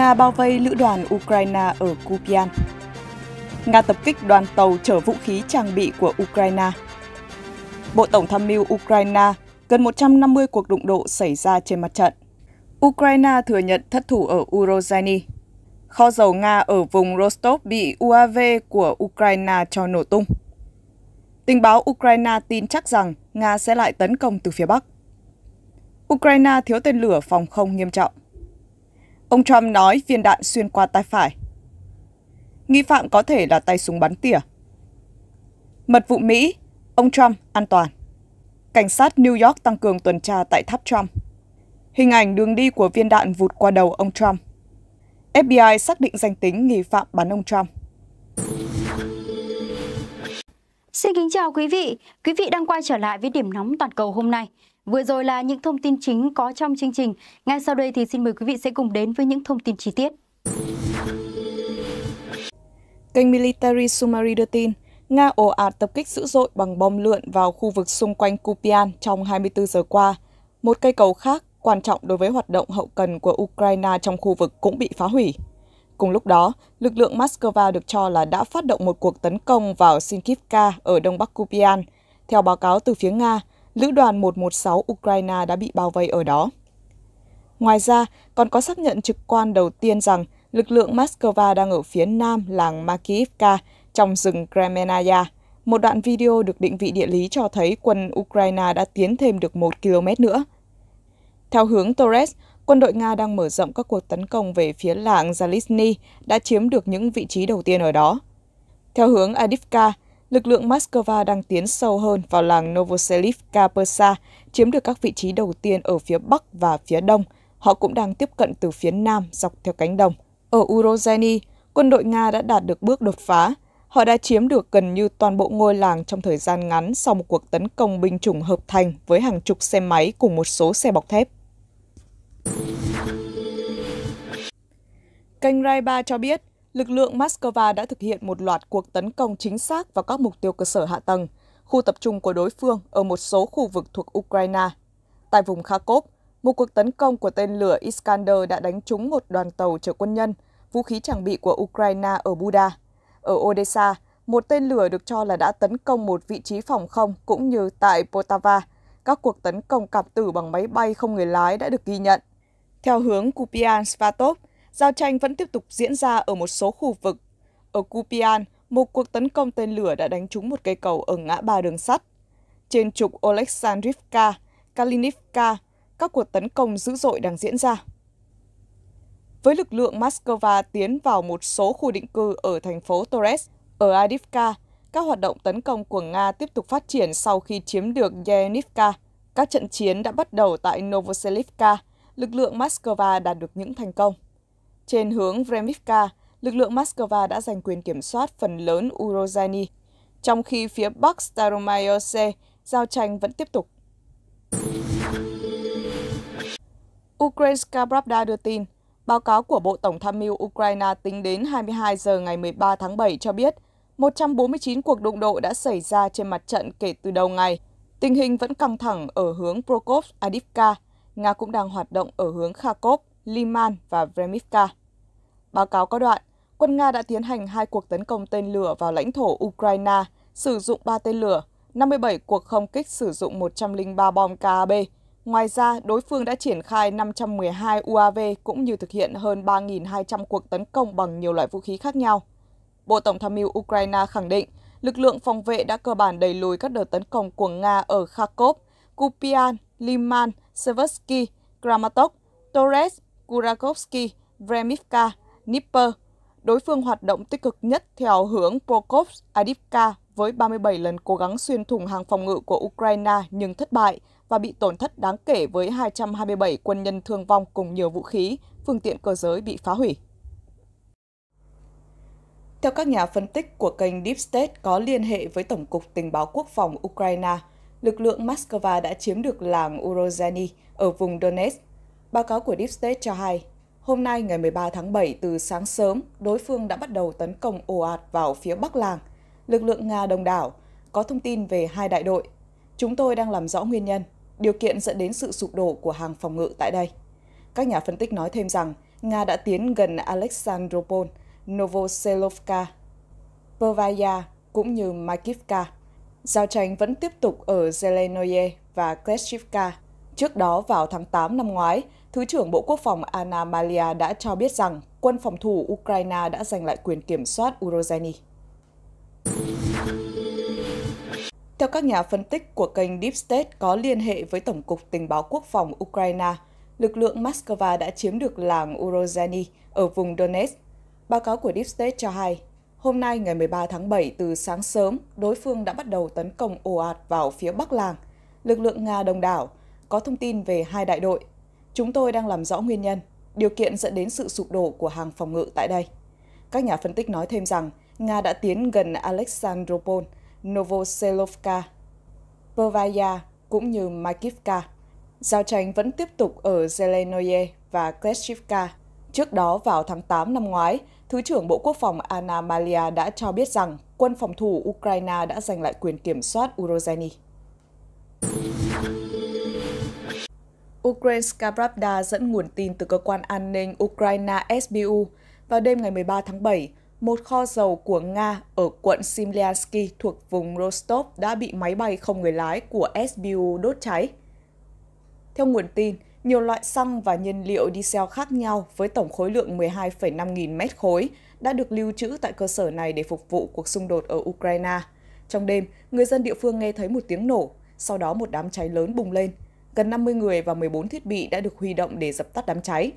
Nga bao vây lữ đoàn Ukraine ở Kupian. Nga tập kích đoàn tàu chở vũ khí trang bị của Ukraine. Bộ Tổng tham mưu Ukraine gần 150 cuộc đụng độ xảy ra trên mặt trận. Ukraine thừa nhận thất thủ ở Urozhany. Kho dầu Nga ở vùng Rostov bị UAV của Ukraine cho nổ tung. Tình báo Ukraine tin chắc rằng Nga sẽ lại tấn công từ phía Bắc. Ukraine thiếu tên lửa phòng không nghiêm trọng. Ông Trump nói viên đạn xuyên qua tay phải. Nghi phạm có thể là tay súng bắn tỉa. Mật vụ Mỹ, ông Trump an toàn. Cảnh sát New York tăng cường tuần tra tại tháp Trump. Hình ảnh đường đi của viên đạn vụt qua đầu ông Trump. FBI xác định danh tính nghi phạm bắn ông Trump. Xin kính chào quý vị. Quý vị đang quay trở lại với điểm nóng toàn cầu hôm nay. Vừa rồi là những thông tin chính có trong chương trình. Ngay sau đây thì xin mời quý vị sẽ cùng đến với những thông tin chi tiết. Kênh Military Summary đưa tin, Nga ồ ạt tập kích dữ dội bằng bom lượn vào khu vực xung quanh Kupian trong 24 giờ qua. Một cây cầu khác quan trọng đối với hoạt động hậu cần của Ukraine trong khu vực cũng bị phá hủy. Cùng lúc đó, lực lượng Moscow được cho là đã phát động một cuộc tấn công vào Sinkivka ở đông bắc Kupian. Theo báo cáo từ phía Nga, lữ đoàn 116 Ukraine đã bị bao vây ở đó. Ngoài ra, còn có xác nhận trực quan đầu tiên rằng lực lượng Moscow đang ở phía nam làng Makiivka trong rừng Kremenaya. Một đoạn video được định vị địa lý cho thấy quân Ukraine đã tiến thêm được 1 km nữa. Theo hướng Torres, quân đội Nga đang mở rộng các cuộc tấn công về phía làng Zalizny, đã chiếm được những vị trí đầu tiên ở đó. Theo hướng Adivka, lực lượng Moscow đang tiến sâu hơn vào làng Novoselivka Persa, chiếm được các vị trí đầu tiên ở phía bắc và phía đông. Họ cũng đang tiếp cận từ phía nam dọc theo cánh đồng. Ở Urozheny, quân đội Nga đã đạt được bước đột phá. Họ đã chiếm được gần như toàn bộ ngôi làng trong thời gian ngắn sau một cuộc tấn công binh chủng hợp thành với hàng chục xe máy cùng một số xe bọc thép. Kênh Rai 3 cho biết, lực lượng Moscow đã thực hiện một loạt cuộc tấn công chính xác vào các mục tiêu cơ sở hạ tầng, khu tập trung của đối phương ở một số khu vực thuộc Ukraine. Tại vùng Kharkov, một cuộc tấn công của tên lửa Iskander đã đánh trúng một đoàn tàu chở quân nhân, vũ khí trang bị của Ukraine ở Buda. Ở Odessa, một tên lửa được cho là đã tấn công một vị trí phòng không cũng như tại Poltava. Các cuộc tấn công cảm tử bằng máy bay không người lái đã được ghi nhận. Theo hướng Kupian Svatov, Giao tranh vẫn tiếp tục diễn ra ở một số khu vực. Ở Kupian, một cuộc tấn công tên lửa đã đánh trúng một cây cầu ở ngã ba đường sắt. Trên trục Oleksandrivka, Kalinivka, các cuộc tấn công dữ dội đang diễn ra. Với lực lượng Moscow tiến vào một số khu định cư ở thành phố Torres, ở Adivka, các hoạt động tấn công của Nga tiếp tục phát triển sau khi chiếm được Yenivka. Các trận chiến đã bắt đầu tại Novoselivka, lực lượng Moscow đạt được những thành công. Trên hướng Vremivka, lực lượng Moscow đã giành quyền kiểm soát phần lớn Urozhany, trong khi phía Bắc Staromayorsk giao tranh vẫn tiếp tục. Ukrainska Pravda đưa tin, báo cáo của Bộ Tổng tham mưu Ukraine tính đến 22 giờ ngày 13 tháng 7 cho biết 149 cuộc đụng độ đã xảy ra trên mặt trận kể từ đầu ngày. Tình hình vẫn căng thẳng ở hướng Prokop, Adivka. Nga cũng đang hoạt động ở hướng Kharkov, Liman và Vremivka. Báo cáo có đoạn, quân Nga đã tiến hành hai cuộc tấn công tên lửa vào lãnh thổ Ukraine, sử dụng 3 tên lửa, 57 cuộc không kích sử dụng 103 bom KAB. Ngoài ra, đối phương đã triển khai 512 UAV cũng như thực hiện hơn 3.200 cuộc tấn công bằng nhiều loại vũ khí khác nhau. Bộ Tổng tham mưu Ukraine khẳng định, lực lượng phòng vệ đã cơ bản đẩy lùi các đợt tấn công của Nga ở Kharkov, Kupian, Liman, Seversky, Kramatorsk, Torres, Kurakovsky, Vremivka, Nipper Đối phương hoạt động tích cực nhất theo hướng Prokopsk Adivka với 37 lần cố gắng xuyên thủng hàng phòng ngự của Ukraine nhưng thất bại và bị tổn thất đáng kể với 227 quân nhân thương vong cùng nhiều vũ khí, phương tiện cơ giới bị phá hủy. Theo các nhà phân tích của kênh Deep State có liên hệ với Tổng cục Tình báo Quốc phòng Ukraine, lực lượng Moscow đã chiếm được làng Urozhany ở vùng Donetsk. Báo cáo của Deep State cho hay, Hôm nay ngày 13 tháng 7 từ sáng sớm, đối phương đã bắt đầu tấn công ồ ạt vào phía Bắc làng. Lực lượng Nga đồng đảo, có thông tin về hai đại đội. Chúng tôi đang làm rõ nguyên nhân, điều kiện dẫn đến sự sụp đổ của hàng phòng ngự tại đây. Các nhà phân tích nói thêm rằng, Nga đã tiến gần Alexandropol, Novoselovka, Pervaya cũng như Makivka. Giao tranh vẫn tiếp tục ở Zelenoye và Kleshivka. Trước đó vào tháng 8 năm ngoái, Thứ trưởng Bộ Quốc phòng Anna Malia đã cho biết rằng quân phòng thủ Ukraine đã giành lại quyền kiểm soát Urozheny. Theo các nhà phân tích của kênh Deep State có liên hệ với Tổng cục Tình báo Quốc phòng Ukraine, lực lượng Moscow đã chiếm được làng Urozheny ở vùng Donetsk. Báo cáo của Deep State cho hay, hôm nay ngày 13 tháng 7 từ sáng sớm, đối phương đã bắt đầu tấn công ồ ạt vào phía bắc làng. Lực lượng Nga đông đảo, có thông tin về hai đại đội Chúng tôi đang làm rõ nguyên nhân, điều kiện dẫn đến sự sụp đổ của hàng phòng ngự tại đây. Các nhà phân tích nói thêm rằng, Nga đã tiến gần Alexandropol, Novoselovka, Pervaya cũng như Makivka. Giao tranh vẫn tiếp tục ở Zelenoye và Kleshivka. Trước đó vào tháng 8 năm ngoái, Thứ trưởng Bộ Quốc phòng Anna Malia đã cho biết rằng quân phòng thủ Ukraine đã giành lại quyền kiểm soát Urozheny. Ukrainska Pravda dẫn nguồn tin từ cơ quan an ninh Ukraine SBU, vào đêm ngày 13 tháng 7, một kho dầu của Nga ở quận Simliansky thuộc vùng Rostov đã bị máy bay không người lái của SBU đốt cháy. Theo nguồn tin, nhiều loại xăng và nhiên liệu diesel khác nhau với tổng khối lượng 12,5 nghìn mét khối đã được lưu trữ tại cơ sở này để phục vụ cuộc xung đột ở Ukraine. Trong đêm, người dân địa phương nghe thấy một tiếng nổ, sau đó một đám cháy lớn bùng lên, gần 50 người và 14 thiết bị đã được huy động để dập tắt đám cháy.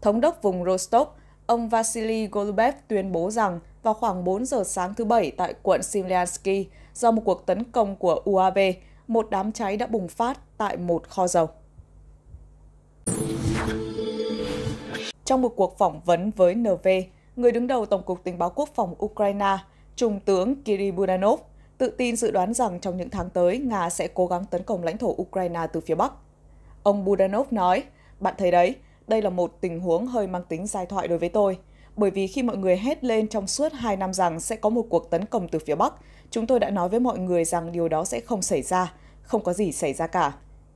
Thống đốc vùng Rostov, ông Vasily Golubev tuyên bố rằng vào khoảng 4 giờ sáng thứ Bảy tại quận Simliansky, do một cuộc tấn công của UAV, một đám cháy đã bùng phát tại một kho dầu. Trong một cuộc phỏng vấn với NV, người đứng đầu Tổng cục Tình báo Quốc phòng Ukraine, Trung tướng Kirill Budanov tự tin dự đoán rằng trong những tháng tới, Nga sẽ cố gắng tấn công lãnh thổ Ukraine từ phía Bắc. Ông Budanov nói, bạn thấy đấy, đây là một tình huống hơi mang tính giai thoại đối với tôi. Bởi vì khi mọi người hét lên trong suốt 2 năm rằng sẽ có một cuộc tấn công từ phía Bắc, chúng tôi đã nói với mọi người rằng điều đó sẽ không xảy ra, không có gì xảy ra cả.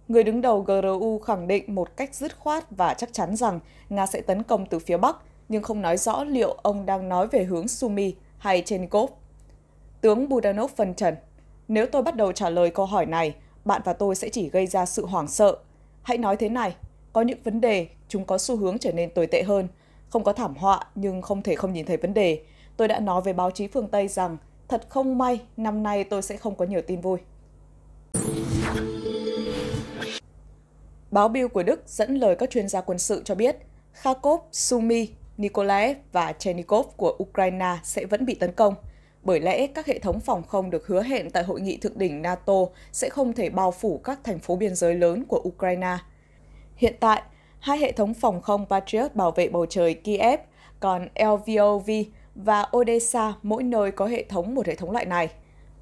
Người đứng đầu GRU khẳng định một cách dứt khoát và chắc chắn rằng Nga sẽ tấn công từ phía Bắc, nhưng không nói rõ liệu ông đang nói về hướng Sumy hay Chernigov. Tướng Budanov phân trần, nếu tôi bắt đầu trả lời câu hỏi này, bạn và tôi sẽ chỉ gây ra sự hoảng sợ. Hãy nói thế này, có những vấn đề chúng có xu hướng trở nên tồi tệ hơn, không có thảm họa nhưng không thể không nhìn thấy vấn đề. Tôi đã nói với báo chí phương Tây rằng thật không may năm nay tôi sẽ không có nhiều tin vui. Báo Bill của Đức dẫn lời các chuyên gia quân sự cho biết Kharkov, Sumy, Nikolaev và Chernikov của Ukraine sẽ vẫn bị tấn công – bởi lẽ các hệ thống phòng không được hứa hẹn tại hội nghị thượng đỉnh NATO sẽ không thể bao phủ các thành phố biên giới lớn của Ukraine. Hiện tại, hai hệ thống phòng không Patriot bảo vệ bầu trời Kiev, còn LVOV và Odessa mỗi nơi có hệ thống một hệ thống loại này.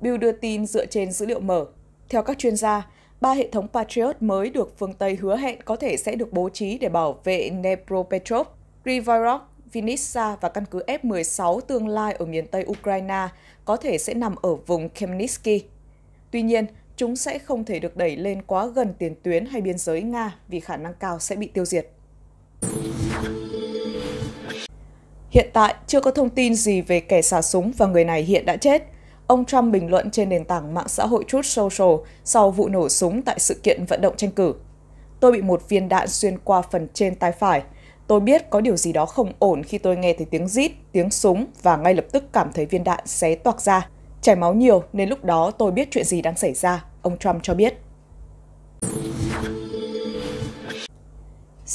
Bill đưa tin dựa trên dữ liệu mở. Theo các chuyên gia, ba hệ thống Patriot mới được phương Tây hứa hẹn có thể sẽ được bố trí để bảo vệ Dnepropetrovsk, Rivarok Vinnytsia và căn cứ F-16 tương lai ở miền Tây Ukraine có thể sẽ nằm ở vùng Khmelnytsky. Tuy nhiên, chúng sẽ không thể được đẩy lên quá gần tiền tuyến hay biên giới Nga vì khả năng cao sẽ bị tiêu diệt. Hiện tại, chưa có thông tin gì về kẻ xả súng và người này hiện đã chết. Ông Trump bình luận trên nền tảng mạng xã hội Truth Social sau vụ nổ súng tại sự kiện vận động tranh cử. Tôi bị một viên đạn xuyên qua phần trên tay phải, Tôi biết có điều gì đó không ổn khi tôi nghe thấy tiếng rít, tiếng súng và ngay lập tức cảm thấy viên đạn xé toạc ra. Chảy máu nhiều nên lúc đó tôi biết chuyện gì đang xảy ra, ông Trump cho biết.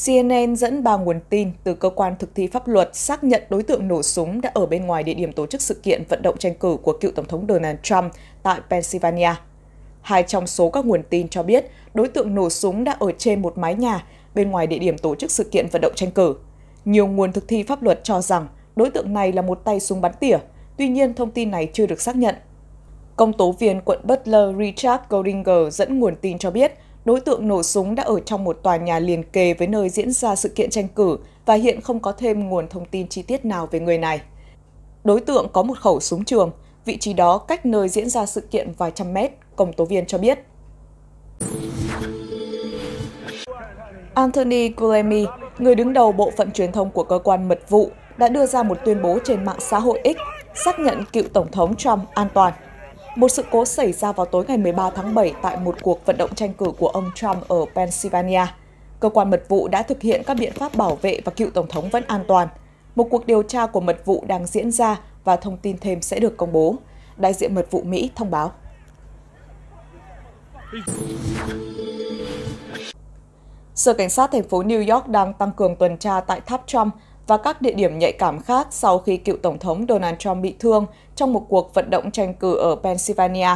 CNN dẫn ba nguồn tin từ cơ quan thực thi pháp luật xác nhận đối tượng nổ súng đã ở bên ngoài địa điểm tổ chức sự kiện vận động tranh cử của cựu Tổng thống Donald Trump tại Pennsylvania. Hai trong số các nguồn tin cho biết đối tượng nổ súng đã ở trên một mái nhà bên ngoài địa điểm tổ chức sự kiện vận động tranh cử. Nhiều nguồn thực thi pháp luật cho rằng đối tượng này là một tay súng bắn tỉa, tuy nhiên thông tin này chưa được xác nhận. Công tố viên quận Butler Richard Goldinger dẫn nguồn tin cho biết, đối tượng nổ súng đã ở trong một tòa nhà liền kề với nơi diễn ra sự kiện tranh cử và hiện không có thêm nguồn thông tin chi tiết nào về người này. Đối tượng có một khẩu súng trường, vị trí đó cách nơi diễn ra sự kiện vài trăm mét, công tố viên cho biết. Anthony Guillemmi, người đứng đầu bộ phận truyền thông của cơ quan mật vụ, đã đưa ra một tuyên bố trên mạng xã hội X xác nhận cựu Tổng thống Trump an toàn. Một sự cố xảy ra vào tối ngày 13 tháng 7 tại một cuộc vận động tranh cử của ông Trump ở Pennsylvania. Cơ quan mật vụ đã thực hiện các biện pháp bảo vệ và cựu Tổng thống vẫn an toàn. Một cuộc điều tra của mật vụ đang diễn ra và thông tin thêm sẽ được công bố. Đại diện mật vụ Mỹ thông báo. Sở Cảnh sát thành phố New York đang tăng cường tuần tra tại tháp Trump và các địa điểm nhạy cảm khác sau khi cựu Tổng thống Donald Trump bị thương trong một cuộc vận động tranh cử ở Pennsylvania.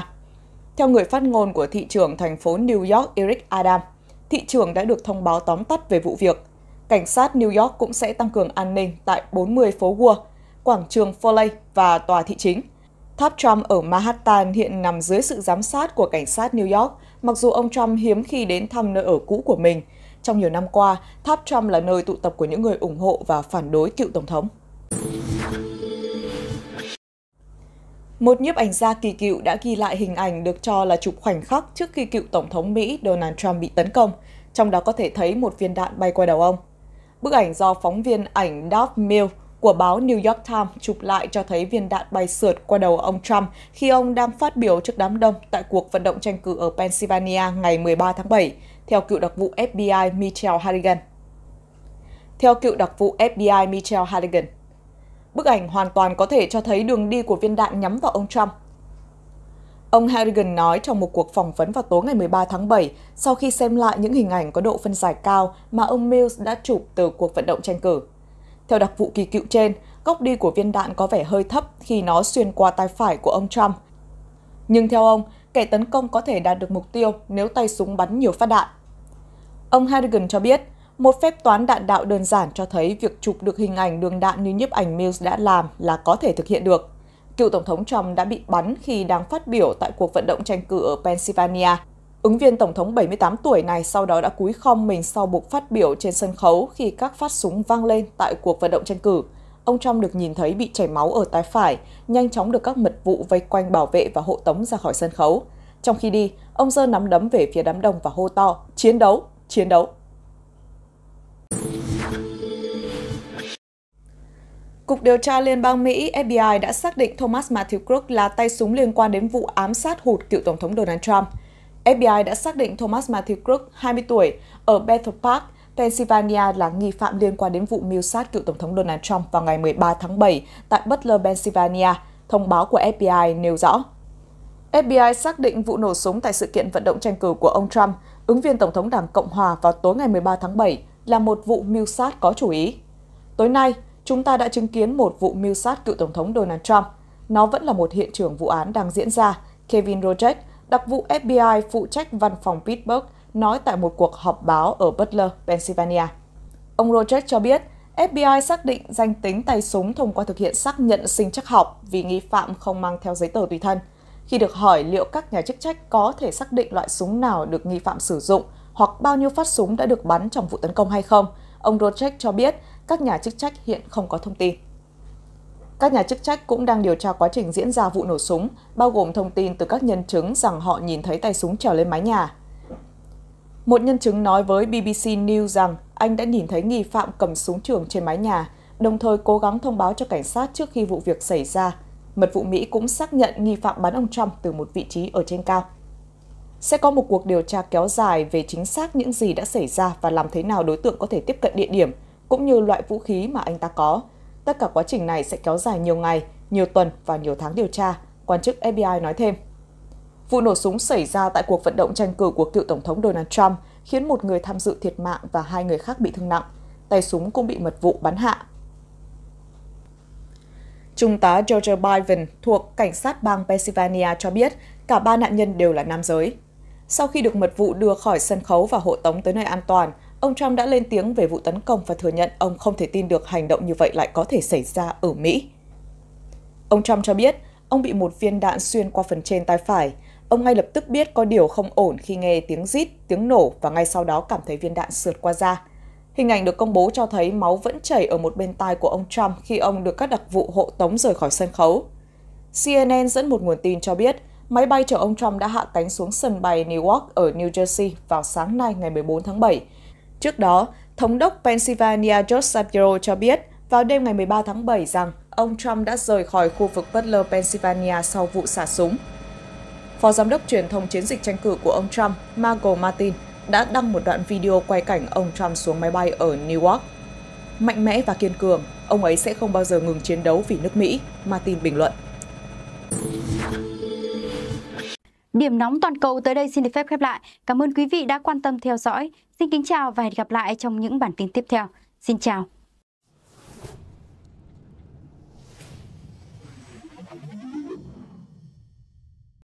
Theo người phát ngôn của thị trưởng thành phố New York Eric Adam, thị trưởng đã được thông báo tóm tắt về vụ việc. Cảnh sát New York cũng sẽ tăng cường an ninh tại 40 phố Wall, quảng trường Foley và tòa thị chính. Tháp Trump ở Manhattan hiện nằm dưới sự giám sát của cảnh sát New York, mặc dù ông Trump hiếm khi đến thăm nơi ở cũ của mình – trong nhiều năm qua, tháp Trump là nơi tụ tập của những người ủng hộ và phản đối cựu Tổng thống. Một nhiếp ảnh gia kỳ cựu đã ghi lại hình ảnh được cho là chụp khoảnh khắc trước khi cựu Tổng thống Mỹ Donald Trump bị tấn công, trong đó có thể thấy một viên đạn bay qua đầu ông. Bức ảnh do phóng viên ảnh Dove Mill của báo New York Times chụp lại cho thấy viên đạn bay sượt qua đầu ông Trump khi ông đang phát biểu trước đám đông tại cuộc vận động tranh cử ở Pennsylvania ngày 13 tháng 7, theo cựu đặc vụ FBI Michelle Harrigan. Theo cựu đặc vụ FBI Michelle Harrigan, bức ảnh hoàn toàn có thể cho thấy đường đi của viên đạn nhắm vào ông Trump. Ông Harrigan nói trong một cuộc phỏng vấn vào tối ngày 13 tháng 7 sau khi xem lại những hình ảnh có độ phân giải cao mà ông Mills đã chụp từ cuộc vận động tranh cử. Theo đặc vụ kỳ cựu trên, góc đi của viên đạn có vẻ hơi thấp khi nó xuyên qua tay phải của ông Trump. Nhưng theo ông, kẻ tấn công có thể đạt được mục tiêu nếu tay súng bắn nhiều phát đạn. Ông Harrigan cho biết, một phép toán đạn đạo đơn giản cho thấy việc chụp được hình ảnh đường đạn như nhiếp ảnh Mills đã làm là có thể thực hiện được. Cựu Tổng thống Trump đã bị bắn khi đang phát biểu tại cuộc vận động tranh cử ở Pennsylvania. Ứng viên Tổng thống 78 tuổi này sau đó đã cúi khom mình sau buộc phát biểu trên sân khấu khi các phát súng vang lên tại cuộc vận động tranh cử. Ông Trump được nhìn thấy bị chảy máu ở tay phải, nhanh chóng được các mật vụ vây quanh bảo vệ và hộ tống ra khỏi sân khấu. Trong khi đi, ông giơ nắm đấm về phía đám đông và hô to, chiến đấu, chiến đấu. Cục điều tra Liên bang Mỹ FBI đã xác định Thomas Matthew Crook là tay súng liên quan đến vụ ám sát hụt cựu Tổng thống Donald Trump. FBI đã xác định Thomas Matthew Crook, 20 tuổi, ở Bethel Park, Pennsylvania là nghi phạm liên quan đến vụ mưu sát cựu Tổng thống Donald Trump vào ngày 13 tháng 7 tại Butler, Pennsylvania, thông báo của FBI nêu rõ. FBI xác định vụ nổ súng tại sự kiện vận động tranh cử của ông Trump ứng viên Tổng thống Đảng Cộng Hòa vào tối ngày 13 tháng 7 là một vụ mưu sát có chủ ý. Tối nay, chúng ta đã chứng kiến một vụ mưu sát cựu Tổng thống Donald Trump. Nó vẫn là một hiện trường vụ án đang diễn ra. Kevin Rojek, đặc vụ FBI phụ trách văn phòng Pittsburgh, nói tại một cuộc họp báo ở Butler, Pennsylvania. Ông Rojek cho biết, FBI xác định danh tính tay súng thông qua thực hiện xác nhận sinh chắc học vì nghi phạm không mang theo giấy tờ tùy thân – khi được hỏi liệu các nhà chức trách có thể xác định loại súng nào được nghi phạm sử dụng hoặc bao nhiêu phát súng đã được bắn trong vụ tấn công hay không, ông Rochek cho biết các nhà chức trách hiện không có thông tin. Các nhà chức trách cũng đang điều tra quá trình diễn ra vụ nổ súng, bao gồm thông tin từ các nhân chứng rằng họ nhìn thấy tay súng trèo lên mái nhà. Một nhân chứng nói với BBC News rằng anh đã nhìn thấy nghi phạm cầm súng trường trên mái nhà, đồng thời cố gắng thông báo cho cảnh sát trước khi vụ việc xảy ra, Mật vụ Mỹ cũng xác nhận nghi phạm bắn ông Trump từ một vị trí ở trên cao. Sẽ có một cuộc điều tra kéo dài về chính xác những gì đã xảy ra và làm thế nào đối tượng có thể tiếp cận địa điểm, cũng như loại vũ khí mà anh ta có. Tất cả quá trình này sẽ kéo dài nhiều ngày, nhiều tuần và nhiều tháng điều tra, quan chức FBI nói thêm. Vụ nổ súng xảy ra tại cuộc vận động tranh cử của cựu Tổng thống Donald Trump khiến một người tham dự thiệt mạng và hai người khác bị thương nặng. Tay súng cũng bị mật vụ bắn hạ Trung tá George Byvan thuộc Cảnh sát bang Pennsylvania cho biết cả ba nạn nhân đều là nam giới. Sau khi được mật vụ đưa khỏi sân khấu và hộ tống tới nơi an toàn, ông Trump đã lên tiếng về vụ tấn công và thừa nhận ông không thể tin được hành động như vậy lại có thể xảy ra ở Mỹ. Ông Trump cho biết ông bị một viên đạn xuyên qua phần trên tay phải. Ông ngay lập tức biết có điều không ổn khi nghe tiếng rít, tiếng nổ và ngay sau đó cảm thấy viên đạn sượt qua da. Hình ảnh được công bố cho thấy máu vẫn chảy ở một bên tai của ông Trump khi ông được các đặc vụ hộ tống rời khỏi sân khấu. CNN dẫn một nguồn tin cho biết, máy bay chở ông Trump đã hạ cánh xuống sân bay Newark ở New Jersey vào sáng nay ngày 14 tháng 7. Trước đó, Thống đốc Pennsylvania George Shapiro cho biết vào đêm ngày 13 tháng 7 rằng ông Trump đã rời khỏi khu vực Butler, Pennsylvania sau vụ xả súng. Phó Giám đốc Truyền thông Chiến dịch tranh cử của ông Trump, Margot Martin, đã đăng một đoạn video quay cảnh ông Trump xuống máy bay ở Newark. Mạnh mẽ và kiên cường, ông ấy sẽ không bao giờ ngừng chiến đấu vì nước Mỹ, Martin bình luận. Điểm nóng toàn cầu tới đây xin được phép khép lại. Cảm ơn quý vị đã quan tâm theo dõi. Xin kính chào và hẹn gặp lại trong những bản tin tiếp theo. Xin chào.